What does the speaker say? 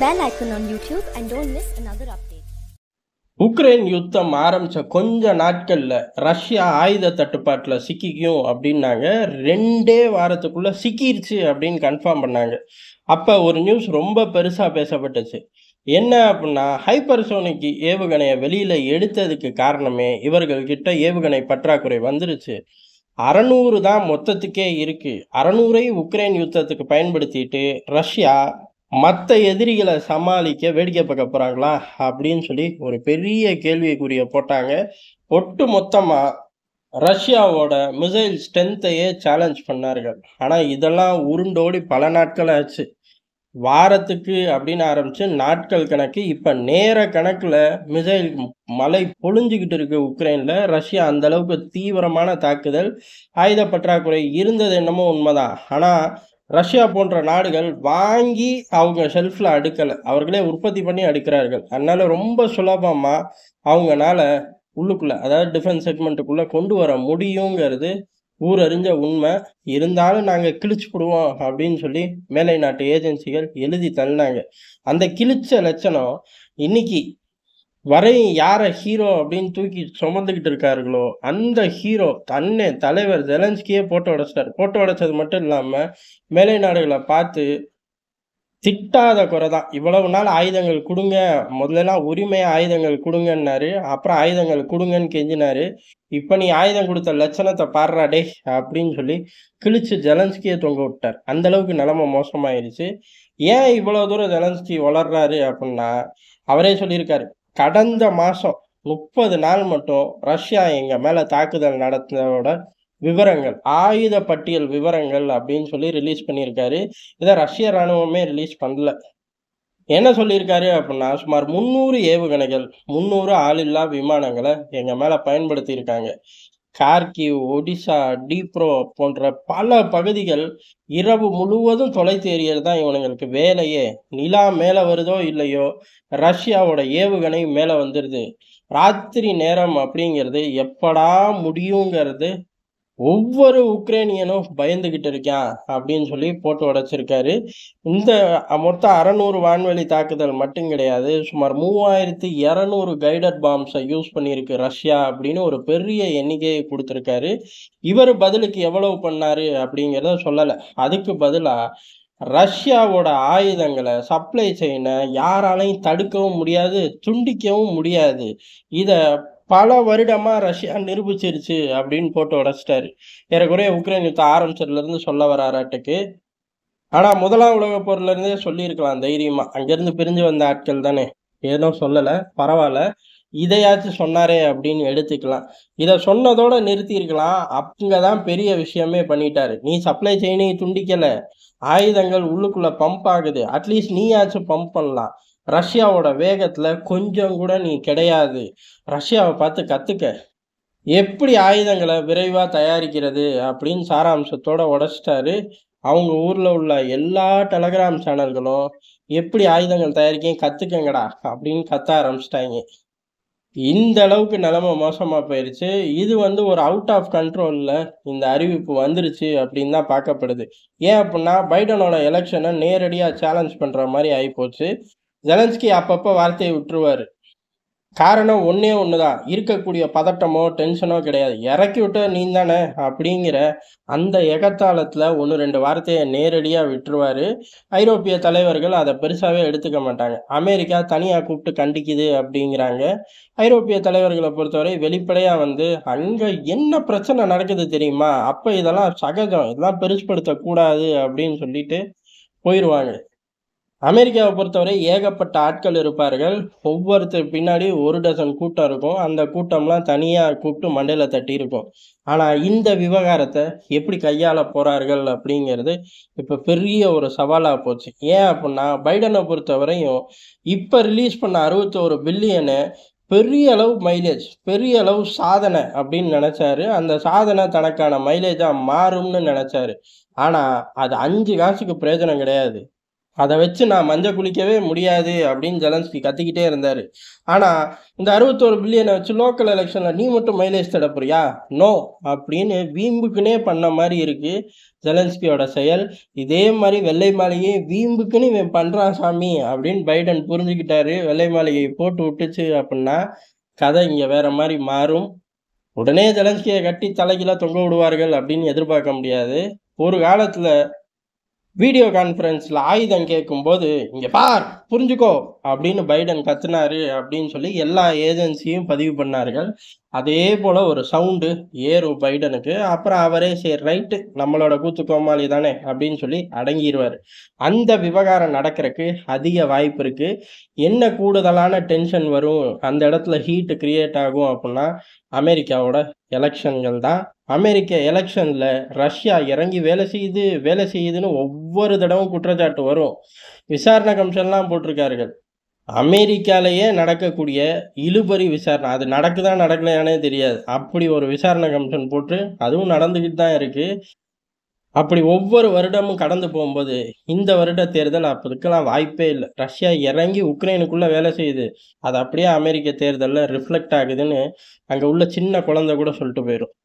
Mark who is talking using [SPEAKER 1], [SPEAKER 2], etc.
[SPEAKER 1] another update. Ukraine யுத்தம் ஆரம்பித்த கொஞ்ச நாட்களில் ரஷ்யா ஆயுத தட்டுப்பாட்டில் சிக்கிக்கும் அப்படின்னாங்க ரெண்டே வாரத்துக்குள்ளே சிக்கிருச்சு அப்படின்னு கன்ஃபார்ம் பண்ணாங்க அப்போ ஒரு நியூஸ் ரொம்ப பெருசாக பேசப்பட்டுச்சு என்ன அப்படின்னா ஹைப்பர்சோனிக் ஏவுகணையை வெளியில் எடுத்ததுக்கு காரணமே இவர்கள்கிட்ட ஏவுகணை பற்றாக்குறை வந்துருச்சு அறநூறு தான் மொத்தத்துக்கே இருக்குது அறநூறை உக்ரைன் யுத்தத்துக்கு பயன்படுத்திட்டு ரஷ்யா மற்ற எதிரிகளை சமாளிக்க வேடிக்கை பார்க்க போகிறாங்களா அப்படின்னு சொல்லி ஒரு பெரிய கேள்விக்குரிய போட்டாங்க ஒட்டு மொத்தமாக ரஷ்யாவோட மிசைல் ஸ்ட்ரென்த்தையே சேலஞ்ச் பண்ணார்கள் ஆனால் இதெல்லாம் உருண்டோடி பல நாட்கள் ஆச்சு வாரத்துக்கு அப்படின்னு ஆரம்பித்து நாட்கள் கணக்கு இப்போ நேர கணக்கில் மிசைல் மலை பொழிஞ்சுக்கிட்டு இருக்கு உக்ரைனில் ரஷ்யா அந்த அளவுக்கு தீவிரமான தாக்குதல் ஆயுத பற்றாக்குறை இருந்தது என்னமோ உண்மைதான் ஆனால் ரஷ்யா போன்ற நாடுகள் வாங்கி அவங்க ஷெல்ஃபில் அடுக்கலை அவர்களே உற்பத்தி பண்ணி அடுக்கிறார்கள் அதனால் ரொம்ப சுலபமாக அவங்களால உள்ளுக்குள்ளே அதாவது டிஃபென்ஸ் செக்மெண்ட்டுக்குள்ளே கொண்டு வர முடியுங்கிறது ஊரறிஞ்ச உண்மை இருந்தாலும் நாங்கள் கிழிச்சு விடுவோம் அப்படின்னு சொல்லி மேலை நாட்டு ஏஜென்சிகள் எழுதி தள்ளினாங்க அந்த கிழிச்ச லட்சணம் இன்னைக்கு வரையும் யாரை ஹீரோ அப்படின்னு தூக்கி சுமந்துக்கிட்டு இருக்காருங்களோ அந்த ஹீரோ தன்னை தலைவர் ஜெலன்ஸ்கியே போட்டோ உடைச்சிட்டார் போட்டோ உடைச்சது மட்டும் இல்லாமல் மேலை நாடுகளை பார்த்து திட்டாத குறை தான் இவ்வளவு நாள் ஆயுதங்கள் கொடுங்க முதல்லாம் உரிமையாக ஆயுதங்கள் கொடுங்கன்னாரு அப்புறம் ஆயுதங்கள் கொடுங்கன்னு கெஞ்சினாரு இப்போ நீ ஆயுதம் கொடுத்த லட்சணத்தை பாடுறாடே அப்படின்னு சொல்லி கிழிச்சு ஜெலன்ஸ்கியை தொங்க விட்டார் அந்த அளவுக்கு மோசமாயிருச்சு ஏன் இவ்வளோ தூரம் ஜெலன்ஸ்கி வளர்றாரு அப்படின்னா அவரே சொல்லியிருக்காரு கடந்த மாதம் முப்பது நாள் மட்டும் ரஷ்யா எங்கள் மேலே தாக்குதல் நடத்தினதோட விவரங்கள் ஆயுத பட்டியல் விவரங்கள் அப்படின்னு சொல்லி ரிலீஸ் பண்ணியிருக்காரு இதை ரஷ்ய இராணுவமே ரிலீஸ் பண்ணல என்ன சொல்லியிருக்காரு அப்படின்னா சுமார் முந்நூறு ஏவுகணைகள் முந்நூறு ஆளில்லா விமானங்களை எங்கள் மேலே பயன்படுத்தியிருக்காங்க கார்கிவ் ஒடிசா டீப்ரோ போன்ற பல பகுதிகள் இரவு முழுவதும் தொலைத்தேறியது தான் இவனுங்களுக்கு வேலையே நிலா மேலே வருதோ இல்லையோ ரஷ்யாவோட ஏவுகணை மேலே வந்துடுது ராத்திரி நேரம் அப்படிங்கிறது எப்படா முடியுங்கிறது ஒவ்வொரு உக்ரைனியனும் பயந்துகிட்டு இருக்கான் அப்படின்னு சொல்லி போட்டு உடைச்சிருக்காரு இந்த மொத்தம் அறநூறு வான்வெளி தாக்குதல் மட்டும் கிடையாது சுமார் மூவாயிரத்தி இரநூறு கைடட் பாம்ஸை யூஸ் பண்ணியிருக்கு ரஷ்யா அப்படின்னு ஒரு பெரிய எண்ணிக்கையை கொடுத்துருக்காரு இவர் பதிலுக்கு எவ்வளவு பண்ணாரு அப்படிங்கிறத சொல்லலை அதுக்கு பதிலாக ரஷ்யாவோட ஆயுதங்களை சப்ளை செய்யின யாராலையும் தடுக்கவும் முடியாது துண்டிக்கவும் முடியாது இதை பல வருடமாக ரஷ்யா நிரூபிச்சிருச்சு அப்படின்னு போட்டு உடச்சிட்டாரு ஏறக்குறைய உக்ரைன் யுத்தம் ஆரம்பிச்சதுலேருந்து சொல்ல வராட்டுக்கு ஆனால் முதலாம் உலக போர்லேருந்தே சொல்லியிருக்கலாம் தைரியமாக அங்கேருந்து பிரிஞ்சு வந்த ஆட்கள் தானே ஏதோ சொல்லலை பரவாயில்ல இதையாச்சும் சொன்னாரே அப்படின்னு எடுத்துக்கலாம் இதை சொன்னதோட நிறுத்தியிருக்கலாம் அங்கே தான் பெரிய விஷயமே பண்ணிட்டாரு நீ சப்ளை செயினை துண்டிக்கலை ஆயுதங்கள் உள்ளுக்குள்ளே பம்ப் ஆகுது அட்லீஸ்ட் நீயாச்சும் பம்ப் பண்ணலாம் ரஷ்யாவோட வேகத்தில் கொஞ்சம் கூட நீ கிடையாது ரஷ்யாவை பார்த்து கற்றுக்க எப்படி ஆயுதங்களை விரைவாக தயாரிக்கிறது அப்படின்னு சாராம்சத்தோடு உடச்சிட்டாரு அவங்க ஊரில் உள்ள எல்லா டெலகிராம் சேனல்களும் எப்படி ஆயுதங்கள் தயாரிக்கையும் கற்றுக்கங்கடா அப்படின்னு கத்த ஆரம்பிச்சிட்டாங்க இந்த அளவுக்கு நிலமை மோசமாக போயிடுச்சு இது வந்து ஒரு அவுட் ஆஃப் கண்ட்ரோலில் இந்த அறிவிப்பு வந்துருச்சு அப்படின்னு தான் பார்க்கப்படுது ஏன் அப்படின்னா பைடனோட எலெக்ஷனை நேரடியாக சேலஞ்ச் பண்ணுற மாதிரி ஆகிப்போச்சு ஜெலன்ஸ்கி அப்பப்போ வார்த்தையை விட்டுருவாரு காரணம் ஒன்றே ஒன்று தான் இருக்கக்கூடிய பதட்டமோ டென்ஷனோ கிடையாது இறக்கி விட்ட நீ தானே அப்படிங்கிற அந்த எகத்தாளத்துல ஒன்று ரெண்டு வார்த்தையை நேரடியாக விட்டுருவாரு ஐரோப்பிய தலைவர்கள் அதை பெருசாகவே எடுத்துக்க மாட்டாங்க அமெரிக்கா தனியாக கூப்பிட்டு கண்டிக்குது அப்படிங்கிறாங்க ஐரோப்பிய தலைவர்களை பொறுத்தவரை வெளிப்படையாக வந்து அங்கே என்ன பிரச்சனை நடக்குது தெரியுமா அப்போ இதெல்லாம் சகஜம் இதெல்லாம் பெருசுப்படுத்தக்கூடாது அப்படின்னு சொல்லிட்டு போயிடுவாங்க அமெரிக்காவை பொறுத்தவரை ஏகப்பட்ட ஆட்கள் இருப்பார்கள் ஒவ்வொருத்தர் பின்னாடி ஒரு டசன் கூட்டம் இருக்கும் அந்த கூட்டம்லாம் தனியாக கூப்பிட்டு மண்டையில் தட்டியிருக்கும் ஆனால் இந்த விவகாரத்தை எப்படி கையாள போகிறார்கள் அப்படிங்கிறது இப்போ பெரிய ஒரு சவாலாக போச்சு ஏன் அப்படின்னா பைடனை பொறுத்தவரையும் இப்போ ரிலீஸ் பண்ண அறுபத்தோரு பில்லியனு பெரிய அளவு மைலேஜ் பெரிய அளவு சாதனை அப்படின்னு நினச்சாரு அந்த சாதனை தனக்கான மைலேஜாக மாறும்னு நினச்சாரு ஆனால் அது அஞ்சு காசுக்கு பிரயோஜனம் கிடையாது அதை வச்சு நான் மஞ்சள் குளிக்கவே முடியாது அப்படின்னு ஜெலன்ஸ்கி கத்திக்கிட்டே இருந்தார் ஆனால் இந்த அறுபத்தோரு பில்லியனை வச்சு லோக்கல் எலெக்ஷனில் நீ மட்டும் மைலேஜ் தடப்புறியா நோ அப்படின்னு வீம்புக்குனே பண்ண மாதிரி இருக்குது ஜெலன்ஸ்கியோட செயல் இதே மாதிரி வெள்ளை மாளிகையை வீம்புக்குன்னு இவன் பண்ணுறான் சாமி அப்படின்னு பைடன் புரிஞ்சுக்கிட்டாரு வெள்ளை மாளிகையை போட்டு விட்டுச்சு அப்படின்னா கதை இங்கே வேற மாதிரி மாறும் உடனே ஜெலன்ஸ்கியை கட்டி தலைக்கெல்லாம் தொங்க விடுவார்கள் அப்படின்னு எதிர்பார்க்க முடியாது ஒரு காலத்தில் வீடியோ கான்ஃபரன்ஸில் ஆயுதம் கேட்கும்போது இங்கே பார் புரிஞ்சுக்கோ அப்படின்னு பைடன் கத்துனாரு அப்படின்னு சொல்லி எல்லா ஏஜென்சியும் பதிவு பண்ணார்கள் அதே போல ஒரு சவுண்டு ஏறும் பைடனுக்கு அப்புறம் அவரே சரி ரைட்டு நம்மளோட கூத்து கோமாளி தானே அப்படின்னு சொல்லி அடங்கிடுவார் அந்த விவகாரம் நடக்கிறதுக்கு அதிக வாய்ப்பு இருக்கு என்ன கூடுதலான டென்ஷன் வரும் அந்த இடத்துல ஹீட்டு கிரியேட் ஆகும் அப்படின்னா அமெரிக்காவோட எலெக்ஷன்கள் தான் அமெரிக்க எலெக்ஷனில் ரஷ்யா இறங்கி வேலை செய்யுது வேலை செய்யுதுன்னு ஒவ்வொரு தடவும் குற்றச்சாட்டு வரும் விசாரணை கமிஷன்லாம் போட்டிருக்கார்கள் அமெரிக்காலேயே நடக்கக்கூடிய இழுபறி விசாரணை அது நடக்குதா நடக்கலையானே தெரியாது அப்படி ஒரு விசாரணை கமிஷன் போட்டு அதுவும் நடந்துக்கிட்டு தான் இருக்குது அப்படி ஒவ்வொரு வருடமும் கடந்து போகும்போது இந்த வருட தேர்தல் அப்போதுக்கெல்லாம் வாய்ப்பே இல்லை ரஷ்யா இறங்கி உக்ரைனுக்குள்ளே வேலை செய்யுது அது அப்படியே அமெரிக்க தேர்தலில் ரிஃப்ளெக்ட் ஆகுதுன்னு அங்கே உள்ள சின்ன குழந்தை கூட சொல்லிட்டு போயிடும்